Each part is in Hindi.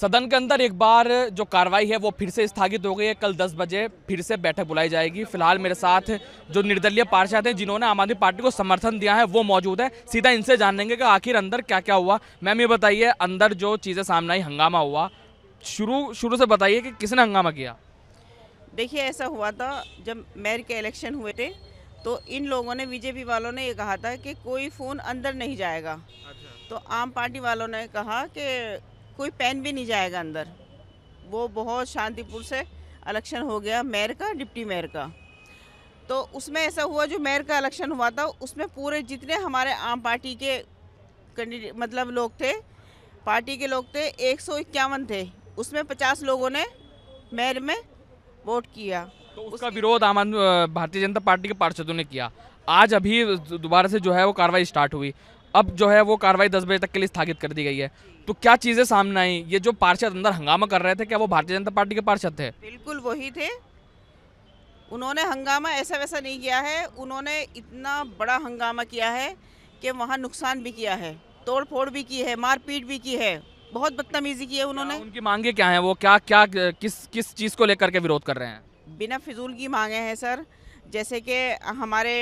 सदन के अंदर एक बार जो कार्रवाई है वो फिर से स्थगित हो गई है कल 10 बजे फिर से बैठक बुलाई जाएगी फिलहाल मेरे साथ जो निर्दलीय पार्षद हैं जिन्होंने आम आदमी पार्टी को समर्थन दिया है वो मौजूद है सीधा इनसे जान लेंगे कि आखिर अंदर क्या क्या हुआ मैम ये बताइए अंदर जो चीज़ें सामने आई हंगामा हुआ शुरू शुरू से बताइए कि किसने हंगामा किया देखिए ऐसा हुआ था जब मेयर के इलेक्शन हुए थे तो इन लोगों ने बीजेपी वालों ने ये कहा था कि कोई फ़ोन अंदर नहीं जाएगा अच्छा। तो आम पार्टी वालों ने कहा कि कोई पेन भी नहीं जाएगा अंदर वो बहुत शांतिपुर से इलेक्शन हो गया मेयर का डिप्टी मेयर का तो उसमें ऐसा हुआ जो मेयर का इलेक्शन हुआ था उसमें पूरे जितने हमारे आम पार्टी के मतलब लोग थे पार्टी के लोग थे एक थे उसमें पचास लोगों ने मेयर में वोट किया तो उसका विरोध आम भारतीय जनता पार्टी के पार्षदों ने किया आज अभी दोबारा से जो है वो कार्रवाई स्टार्ट हुई अब जो है वो कार्रवाई दस बजे तक के लिए स्थगित कर दी गई है तो क्या चीज़ें सामने आई ये जो पार्षद अंदर हंगामा कर रहे थे क्या वो भारतीय जनता पार्टी के पार्षद थे बिल्कुल वही थे उन्होंने हंगामा ऐसा वैसा नहीं किया है उन्होंने इतना बड़ा हंगामा किया है कि वहाँ नुकसान भी किया है तोड़ फोड़ भी की है मारपीट भी की है बहुत बदतमीजी की है उन्होंने उनकी मांगे क्या हैं वो क्या क्या किस किस चीज़ को लेकर के विरोध कर रहे हैं बिना फिजूल की मांगे हैं सर जैसे कि हमारे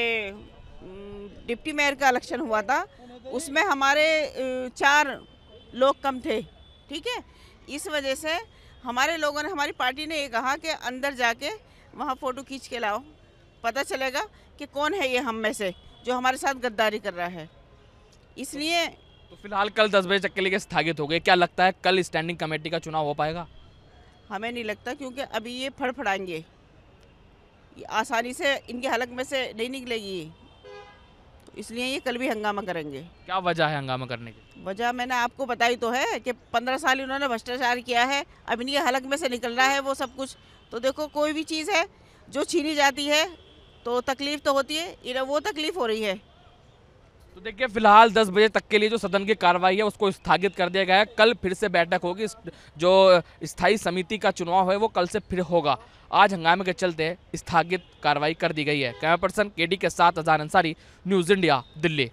डिप्टी मेयर का इलेक्शन हुआ था उसमें हमारे चार लोग कम थे ठीक है इस वजह से हमारे लोगों ने हमारी पार्टी ने ये कहा कि अंदर जाके वहाँ फ़ोटो खींच के लाओ पता चलेगा कि कौन है ये हम में से जो हमारे साथ गद्दारी कर रहा है इसलिए तो फिलहाल कल दस बजे तक के लिए स्थगित हो गए क्या लगता है कल स्टैंडिंग कमेटी का चुनाव हो पाएगा हमें नहीं लगता क्योंकि अभी ये फड़फड़ाएंगे आसानी से इनकी हालत में से नहीं निकलेगी इसलिए ये कल भी हंगामा करेंगे क्या वजह है हंगामा करने की वजह मैंने आपको बताई तो है कि पंद्रह साल इन्होंने भ्रष्टाचार किया है अब इनके हलक में से निकल रहा है वो सब कुछ तो देखो कोई भी चीज़ है जो छीनी जाती है तो तकलीफ़ तो होती है वो तकलीफ़ हो रही है तो देखिए फिलहाल 10 बजे तक के लिए जो सदन की कार्रवाई है उसको स्थगित कर दिया गया है कल फिर से बैठक होगी जो स्थायी समिति का चुनाव है वो कल से फिर होगा आज हंगामे के चलते स्थगित कार्रवाई कर दी गई है कैमरा पर्सन के के साथ अजान अंसारी न्यूज़ इंडिया दिल्ली